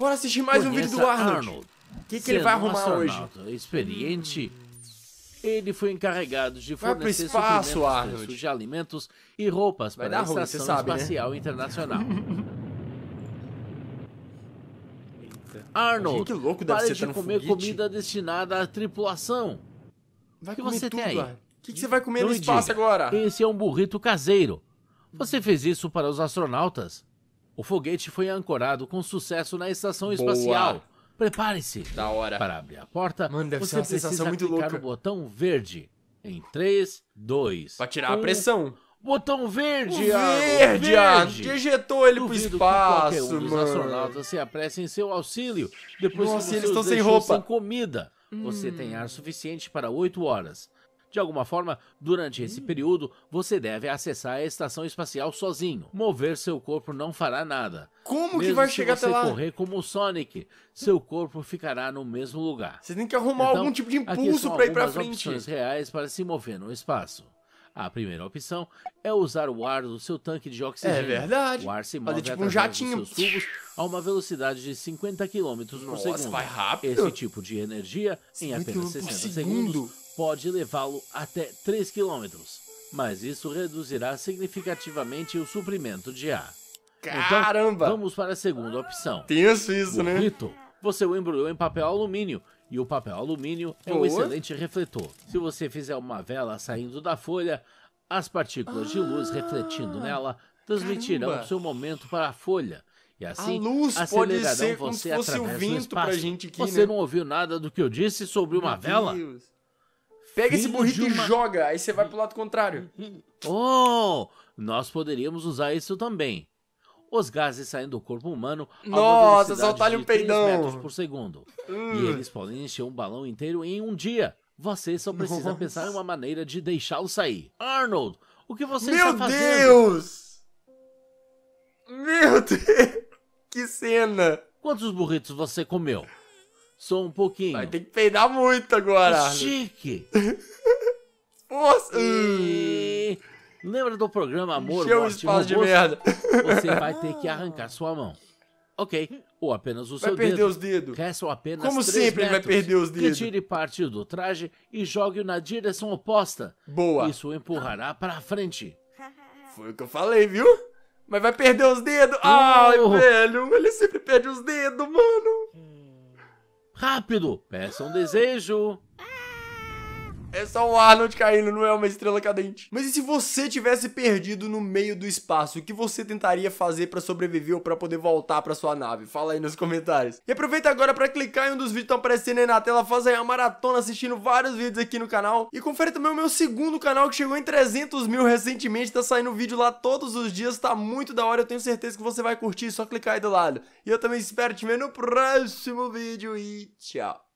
Bora assistir mais Conheça um vídeo do Arnold. O que, que ele vai arrumar hoje? Experiente. Ele foi encarregado de fornecer espaço, Arnold. de alimentos e roupas vai para a Estação ruim, sabe, né? Espacial né? Internacional. Arnold, que louco deve pare de tá comer foguete. comida destinada à tripulação. Vai o que você tudo, tem aí? O que, que, você vai comer Não no espaço diga, agora? Esse é um burrito caseiro. Você fez isso para os astronautas? O foguete foi ancorado com sucesso na estação espacial. Prepare-se. Da hora. Para abrir a porta, Mano, deve você ser uma precisa sensação muito clicar louca. no botão verde. Em 3, 2, Para tirar a pressão. Botão verde! O ah, o verde, ah, dejetou ele Duvido pro espaço, que um astronautas se apresse em seu auxílio. Depois Nossa, que você eles estão sem roupa. sem comida. Você hum. tem ar suficiente para 8 horas. De alguma forma, durante esse hum. período, você deve acessar a estação espacial sozinho. Mover seu corpo não fará nada. Como Mesmo que vai chegar até lá? Se você correr como o Sonic, seu corpo ficará no mesmo lugar. Você tem que arrumar então, algum tipo de impulso para ir para frente. opções reais para se mover no espaço. A primeira opção é usar o ar do seu tanque de é oxigênio. É verdade. O ar se move Fazer, tipo, um dos seus tubos a uma velocidade de 50 km por Nossa, segundo. vai rápido. Esse tipo de energia, em apenas 60 segundos, pode levá-lo até 3 km, mas isso reduzirá significativamente o suprimento de ar. Então, caramba! Então, vamos para a segunda opção. Tenso isso, né? Bonito. Você o embrulhou em papel alumínio e o papel alumínio é um excelente refletor. Se você fizer uma vela saindo da folha, as partículas ah, de luz refletindo ah, nela transmitirão caramba. seu momento para a folha. E assim, a luz acelerarão pode ser você como se fosse através o vento do espaço. Pra gente aqui, você né? não ouviu nada do que eu disse sobre uma Meu vela? Deus. Pega esse burrito uma... e joga, aí você vai pro lado contrário. Oh, nós poderíamos usar isso também. Os gases saem do corpo humano a Nossa, uma um peidão. metros por segundo. Hum. E eles podem encher um balão inteiro em um dia. Você só precisa Nossa. pensar em uma maneira de deixá-lo sair. Arnold, o que você Meu está fazendo? Meu Deus! Meu Deus! Que cena! Quantos burritos você comeu? Só um pouquinho. Vai ter que peidar muito agora. Chique. Nossa. E... Uh. Lembra do programa Amor, Encheu Morte espaço de merda. Você vai ter que arrancar sua mão. Ok. Ou apenas o vai seu dedo. Vai perder os dedos. Restam apenas Como sempre ele vai perder os dedos. Retire parte do traje e jogue na direção oposta. Boa. Isso o empurrará para frente. Foi o que eu falei, viu? Mas vai perder os dedos. Oh. Ai, velho. Ele sempre perde os dedos, mano. Rápido! Peça um desejo! Ah, é só o Arnold caindo, não é uma estrela cadente. Mas e se você tivesse perdido no meio do espaço, o que você tentaria fazer para sobreviver ou para poder voltar para sua nave? Fala aí nos comentários. E aproveita agora para clicar em um dos vídeos que estão aparecendo aí na tela, faz aí uma maratona assistindo vários vídeos aqui no canal. E confere também o meu segundo canal que chegou em 300 mil recentemente, tá saindo vídeo lá todos os dias, tá muito da hora, eu tenho certeza que você vai curtir, só clicar aí do lado. E eu também espero te ver no próximo vídeo e tchau.